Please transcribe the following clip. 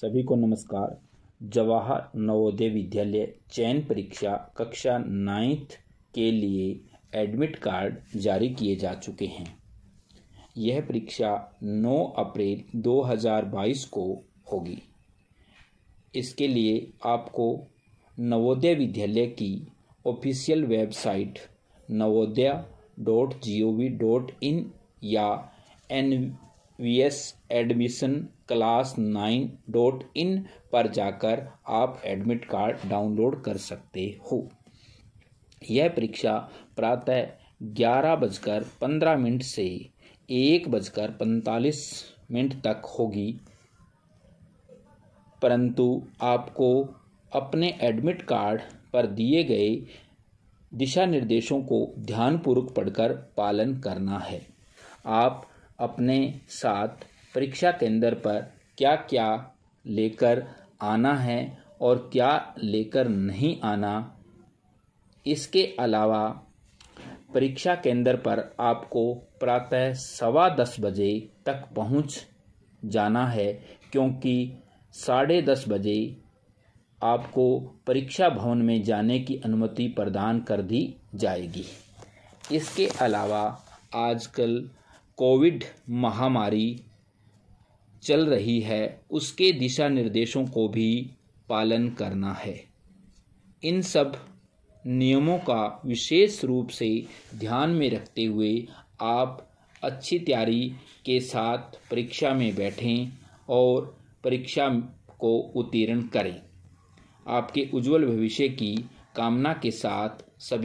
सभी को नमस्कार जवाहर नवोदय विद्यालय चयन परीक्षा कक्षा नाइन्थ के लिए एडमिट कार्ड जारी किए जा चुके हैं यह परीक्षा 9 अप्रैल 2022 को होगी इसके लिए आपको नवोदय विद्यालय की official website Navodaya dot G O V dot in या N V S admission class nine dot in पर जाकर आप एडमिट कार्ड डाउनलोड कर सकते हो यह परीक्षा प्रातः ग्यारह बजकर पंद्रह मिनट से एक बजकर पैंतालीस मिनट तक होगी परंतु आपको अपने एडमिट कार्ड पर दिए गए दिशा निर्देशों को ध्यानपूर्वक पढ़कर पालन करना है आप अपने साथ परीक्षा केंद्र पर क्या क्या लेकर आना है और क्या लेकर नहीं आना इसके अलावा परीक्षा केंद्र पर आपको प्रातः सवा दस बजे तक पहुंच जाना है क्योंकि साढ़े दस बजे आपको परीक्षा भवन में जाने की अनुमति प्रदान कर दी जाएगी इसके अलावा आजकल कोविड महामारी चल रही है उसके दिशा निर्देशों को भी पालन करना है इन सब नियमों का विशेष रूप से ध्यान में रखते हुए आप अच्छी तैयारी के साथ परीक्षा में बैठें और परीक्षा को उत्तीर्ण करें आपके उज्जवल भविष्य की कामना के साथ सभी